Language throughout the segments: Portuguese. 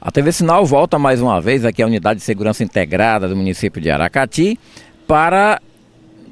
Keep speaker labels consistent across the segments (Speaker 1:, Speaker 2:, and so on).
Speaker 1: A TV Sinal volta mais uma vez aqui à Unidade de Segurança Integrada do município de Aracati para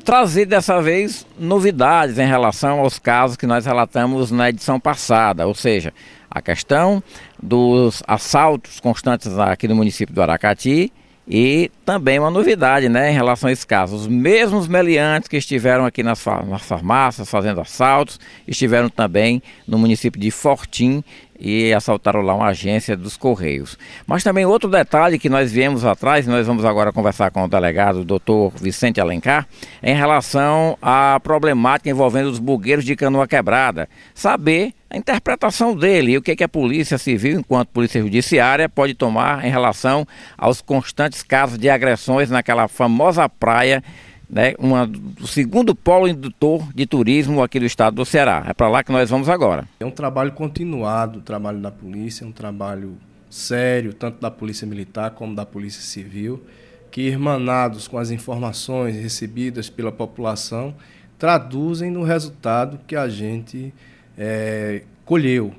Speaker 1: trazer dessa vez novidades em relação aos casos que nós relatamos na edição passada, ou seja, a questão dos assaltos constantes aqui no município do Aracati e também uma novidade né, em relação a esse caso. Os mesmos meliantes que estiveram aqui nas, farmácias fazendo assaltos, estiveram também no município de Fortim e assaltaram lá uma agência dos Correios. Mas também outro detalhe que nós viemos atrás, nós vamos agora conversar com o delegado, o doutor Vicente Alencar, em relação à problemática envolvendo os bugueiros de canoa quebrada. Saber a interpretação dele e o que, é que a Polícia Civil, enquanto Polícia Judiciária, pode tomar em relação aos constantes casos de agressões naquela famosa praia né, uma, o segundo polo indutor de turismo aqui do estado do Ceará. É para lá que nós vamos agora.
Speaker 2: É um trabalho continuado, o trabalho da polícia, é um trabalho sério, tanto da polícia militar como da polícia civil, que irmanados com as informações recebidas pela população, traduzem no resultado que a gente é, colheu.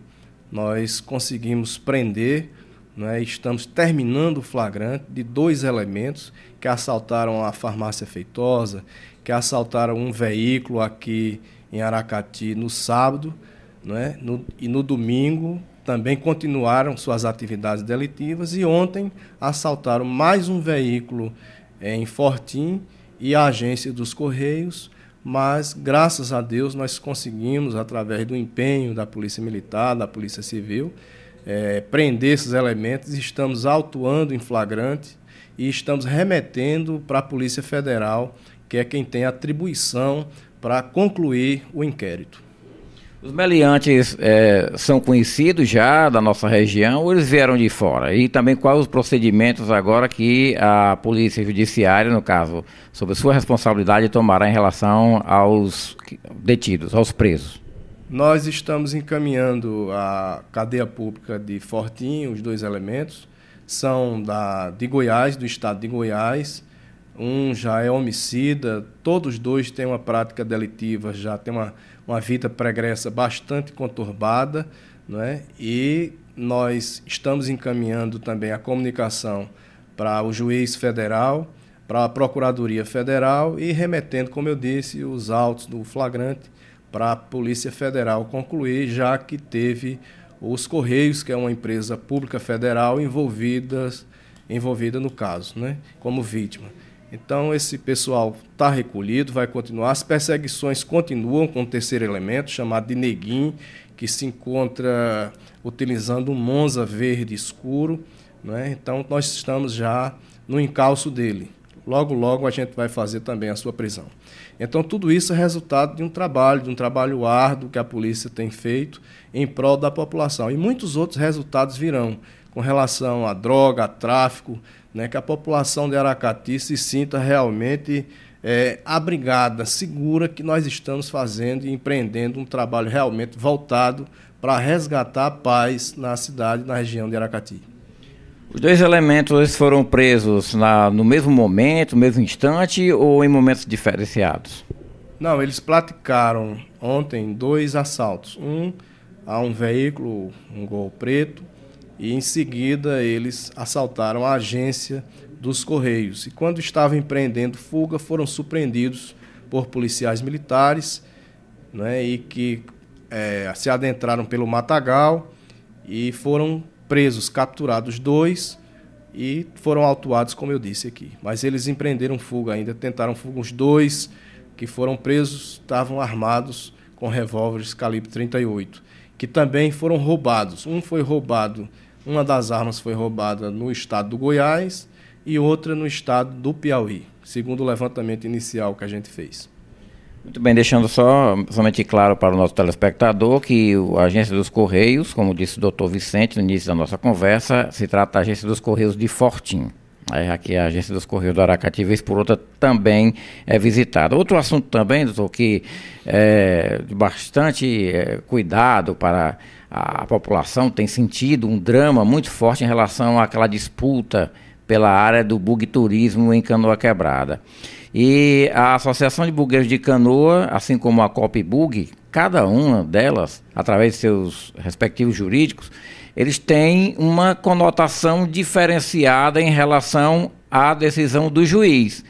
Speaker 2: Nós conseguimos prender, né, estamos terminando o flagrante de dois elementos que assaltaram a farmácia Feitosa, que assaltaram um veículo aqui em Aracati no sábado, né? No, e no domingo também continuaram suas atividades delitivas e ontem assaltaram mais um veículo eh, em Fortim e a agência dos Correios, mas graças a Deus nós conseguimos, através do empenho da Polícia Militar, da Polícia Civil, é, prender esses elementos, estamos autuando em flagrante e estamos remetendo para a Polícia Federal, que é quem tem atribuição para concluir o inquérito.
Speaker 1: Os meliantes é, são conhecidos já da nossa região ou eles vieram de fora? E também quais os procedimentos agora que a Polícia Judiciária, no caso, sob sua responsabilidade, tomará em relação aos detidos, aos presos?
Speaker 2: Nós estamos encaminhando a cadeia pública de Fortim, os dois elementos, são da, de Goiás, do estado de Goiás. Um já é homicida, todos dois têm uma prática delitiva, já têm uma, uma vida pregressa bastante conturbada, né? e nós estamos encaminhando também a comunicação para o juiz federal, para a Procuradoria Federal e remetendo, como eu disse, os autos do flagrante para a Polícia Federal concluir, já que teve os Correios, que é uma empresa pública federal envolvida, envolvida no caso, né, como vítima. Então, esse pessoal está recolhido, vai continuar. As perseguições continuam com o terceiro elemento, chamado de Neguim, que se encontra utilizando um Monza verde escuro. Né? Então, nós estamos já no encalço dele logo, logo a gente vai fazer também a sua prisão. Então, tudo isso é resultado de um trabalho, de um trabalho árduo que a polícia tem feito em prol da população. E muitos outros resultados virão com relação à droga, a tráfico, né, que a população de Aracati se sinta realmente é, abrigada, segura que nós estamos fazendo e empreendendo um trabalho realmente voltado para resgatar a paz na cidade, na região de Aracati.
Speaker 1: Os dois elementos foram presos na, no mesmo momento, no mesmo instante ou em momentos diferenciados?
Speaker 2: Não, eles praticaram ontem dois assaltos. Um a um veículo, um gol preto, e em seguida eles assaltaram a agência dos Correios. E quando estavam empreendendo fuga, foram surpreendidos por policiais militares né, e que é, se adentraram pelo matagal e foram presos, capturados dois e foram autuados, como eu disse aqui. Mas eles empreenderam fuga ainda, tentaram fuga. Os dois que foram presos estavam armados com revólveres calibre 38, que também foram roubados. Um foi roubado, uma das armas foi roubada no estado do Goiás e outra no estado do Piauí, segundo o levantamento inicial que a gente fez.
Speaker 1: Muito bem, deixando só somente claro para o nosso telespectador que a Agência dos Correios, como disse o doutor Vicente no início da nossa conversa, se trata da Agência dos Correios de Fortim. É, aqui é a Agência dos Correios do Aracati, vez por outra, também é visitada. Outro assunto também, doutor, que é de bastante é, cuidado para a população, tem sentido um drama muito forte em relação àquela disputa pela área do bug turismo em Canoa Quebrada. E a Associação de Bugueiros de Canoa, assim como a COP cada uma delas, através de seus respectivos jurídicos, eles têm uma conotação diferenciada em relação à decisão do juiz.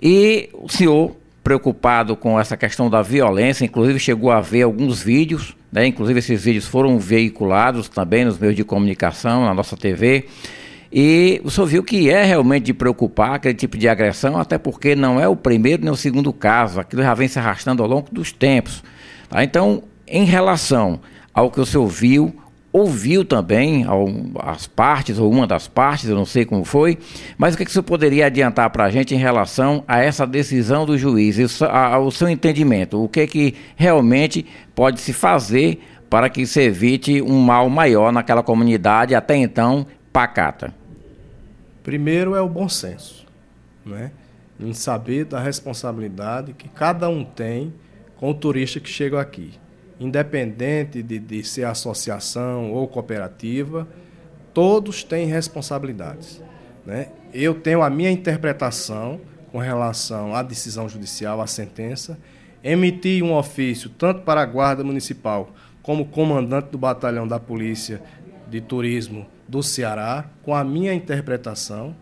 Speaker 1: E o senhor, preocupado com essa questão da violência, inclusive chegou a ver alguns vídeos, né? inclusive esses vídeos foram veiculados também nos meios de comunicação, na nossa TV e o senhor viu que é realmente de preocupar aquele tipo de agressão, até porque não é o primeiro nem o segundo caso, aquilo já vem se arrastando ao longo dos tempos. Tá? Então, em relação ao que o senhor viu, ouviu também as partes, ou uma das partes, eu não sei como foi, mas o que, que o senhor poderia adiantar para a gente em relação a essa decisão do juiz, isso, a, ao seu entendimento? O que, é que realmente pode se fazer para que se evite um mal maior naquela comunidade até então pacata?
Speaker 2: Primeiro é o bom senso, né? em saber da responsabilidade que cada um tem com o turista que chega aqui. Independente de, de ser associação ou cooperativa, todos têm responsabilidades. Né? Eu tenho a minha interpretação com relação à decisão judicial, à sentença, emiti um ofício tanto para a Guarda Municipal como comandante do batalhão da polícia de Turismo do Ceará, com a minha interpretação,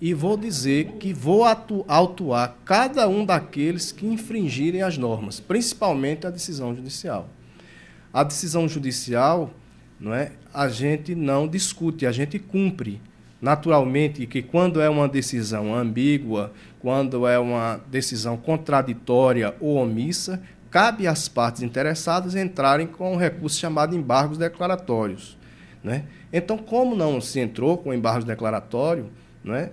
Speaker 2: e vou dizer que vou atuar autuar cada um daqueles que infringirem as normas, principalmente a decisão judicial. A decisão judicial, não é, a gente não discute, a gente cumpre. Naturalmente que quando é uma decisão ambígua, quando é uma decisão contraditória ou omissa, cabe às partes interessadas entrarem com um recurso chamado embargos declaratórios. Né? Então, como não se entrou com embargos declaratório, né,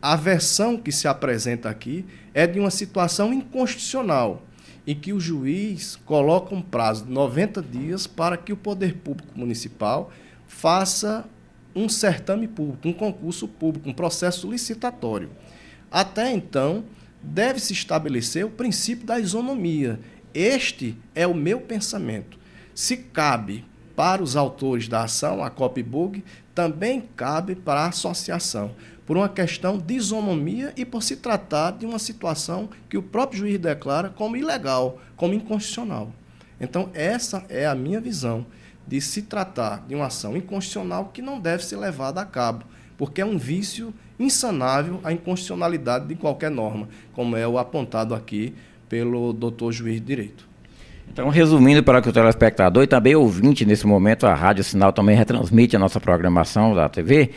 Speaker 2: a versão que se apresenta aqui é de uma situação inconstitucional, em que o juiz coloca um prazo de 90 dias para que o poder público municipal faça um certame público, um concurso público, um processo licitatório. Até então, deve-se estabelecer o princípio da isonomia. Este é o meu pensamento. Se cabe para os autores da ação, a copybook, também cabe para a associação, por uma questão de isonomia e por se tratar de uma situação que o próprio juiz declara como ilegal, como inconstitucional. Então, essa é a minha visão de se tratar de uma ação inconstitucional que não deve ser levada a cabo, porque é um vício insanável a inconstitucionalidade de qualquer norma, como é o apontado aqui pelo doutor juiz de direito.
Speaker 1: Então, resumindo para que o telespectador e também ouvinte nesse momento, a Rádio Sinal também retransmite a nossa programação da TV,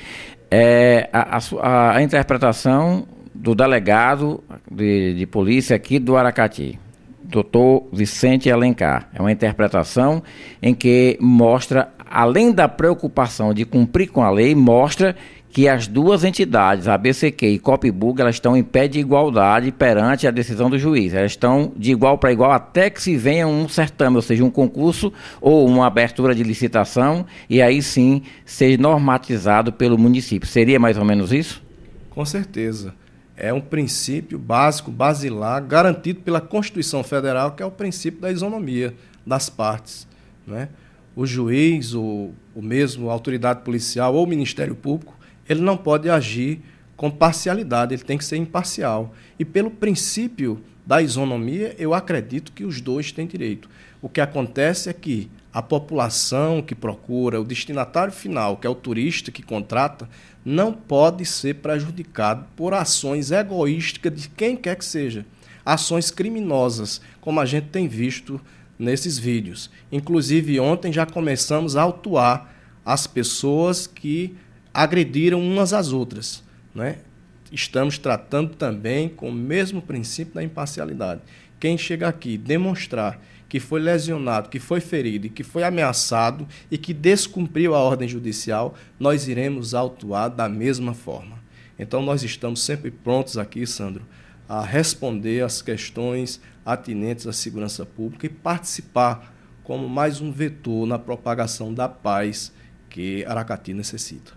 Speaker 1: é, a, a, a interpretação do delegado de, de polícia aqui do Aracati, doutor Vicente Alencar. É uma interpretação em que mostra, além da preocupação de cumprir com a lei, mostra que as duas entidades, a BCQ e Copbug, elas estão em pé de igualdade perante a decisão do juiz. Elas estão de igual para igual até que se venha um certame, ou seja, um concurso ou uma abertura de licitação, e aí sim ser normatizado pelo município. Seria mais ou menos isso?
Speaker 2: Com certeza. É um princípio básico, basilar, garantido pela Constituição Federal, que é o princípio da isonomia das partes. Né? O juiz, ou mesmo a autoridade policial ou o Ministério Público ele não pode agir com parcialidade, ele tem que ser imparcial. E pelo princípio da isonomia, eu acredito que os dois têm direito. O que acontece é que a população que procura, o destinatário final, que é o turista que contrata, não pode ser prejudicado por ações egoísticas de quem quer que seja. Ações criminosas, como a gente tem visto nesses vídeos. Inclusive, ontem já começamos a autuar as pessoas que agrediram umas às outras. Né? Estamos tratando também com o mesmo princípio da imparcialidade. Quem chega aqui demonstrar que foi lesionado, que foi ferido que foi ameaçado e que descumpriu a ordem judicial, nós iremos autuar da mesma forma. Então, nós estamos sempre prontos aqui, Sandro, a responder às questões atinentes à segurança pública e participar como mais um vetor na propagação da paz que Aracati necessita.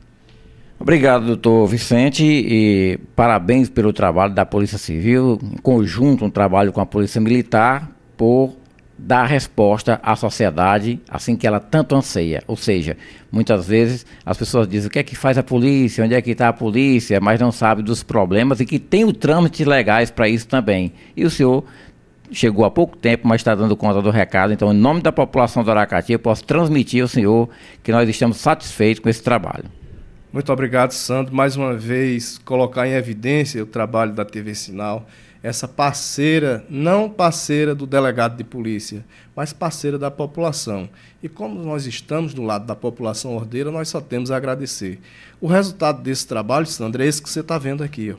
Speaker 1: Obrigado, doutor Vicente, e parabéns pelo trabalho da Polícia Civil, em conjunto um trabalho com a Polícia Militar, por dar resposta à sociedade assim que ela tanto anseia. Ou seja, muitas vezes as pessoas dizem o que é que faz a polícia, onde é que está a polícia, mas não sabe dos problemas e que tem o trâmite legais para isso também. E o senhor chegou há pouco tempo, mas está dando conta do recado. Então, em nome da população do Aracati, eu posso transmitir ao senhor que nós estamos satisfeitos com esse trabalho.
Speaker 2: Muito obrigado, Sandro, mais uma vez colocar em evidência o trabalho da TV Sinal, essa parceira, não parceira do delegado de polícia, mas parceira da população. E como nós estamos do lado da população ordeira, nós só temos a agradecer. O resultado desse trabalho, Sandro, é esse que você está vendo aqui. Ó.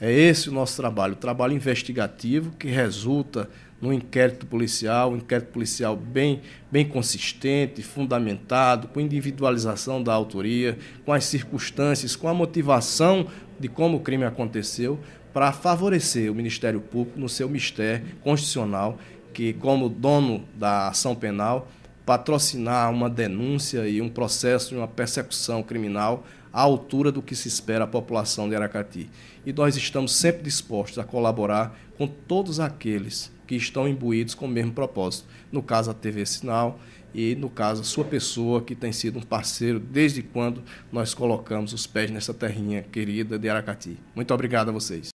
Speaker 2: É esse o nosso trabalho, o trabalho investigativo que resulta num inquérito policial, um inquérito policial bem, bem consistente, fundamentado, com individualização da autoria, com as circunstâncias, com a motivação de como o crime aconteceu, para favorecer o Ministério Público no seu mistério constitucional, que, como dono da ação penal, patrocinar uma denúncia e um processo de uma persecução criminal à altura do que se espera a população de Aracati. E nós estamos sempre dispostos a colaborar com todos aqueles que estão imbuídos com o mesmo propósito. No caso, a TV Sinal e, no caso, a sua pessoa, que tem sido um parceiro desde quando nós colocamos os pés nessa terrinha querida de Aracati. Muito obrigado a vocês.